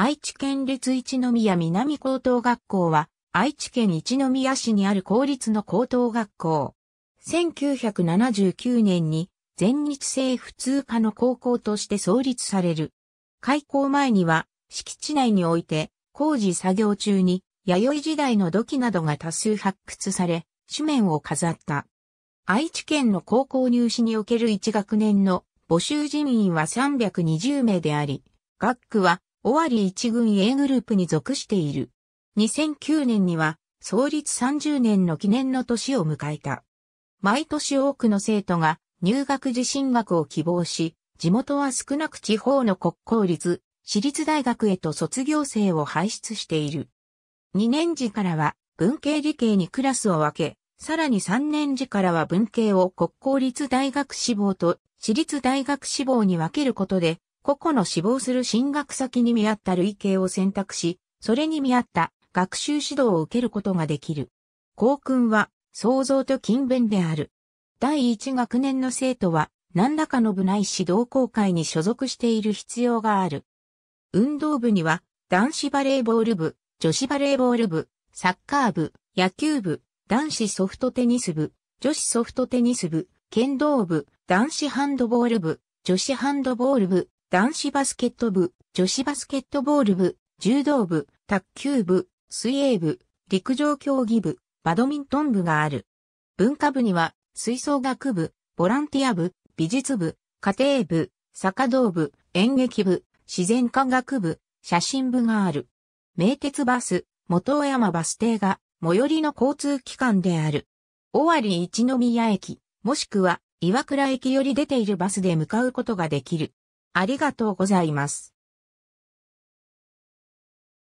愛知県立一宮南高等学校は、愛知県一宮市にある公立の高等学校。1979年に全日制普通科の高校として創立される。開校前には、敷地内において、工事作業中に、弥生時代の土器などが多数発掘され、紙面を飾った。愛知県の高校入試における1学年の募集人員は320名であり、学区は尾張一軍 A グループに属している。2009年には創立30年の記念の年を迎えた。毎年多くの生徒が入学時進学を希望し、地元は少なく地方の国公立、私立大学へと卒業生を輩出している。2年時からは文系理系にクラスを分け、さらに3年時からは文系を国公立大学志望と私立大学志望に分けることで、個々の志望する進学先に見合った類型を選択し、それに見合った学習指導を受けることができる。校訓は、創造と勤勉である。第一学年の生徒は、何らかの部内指導公会に所属している必要がある。運動部には、男子バレーボール部、女子バレーボール部、サッカー部、野球部、男子ソフトテニス部、女子ソフトテニス部、剣道部、男子ハンドボール部、女子ハンドボール部、男子バスケット部、女子バスケットボール部、柔道部、卓球部、水泳部、陸上競技部、バドミントン部がある。文化部には、吹奏楽部、ボランティア部、美術部、家庭部、坂道部、演劇部、自然科学部、写真部がある。名鉄バス、元山バス停が、最寄りの交通機関である。尾張一宮駅、もしくは岩倉駅より出ているバスで向かうことができる。ありがとうございます。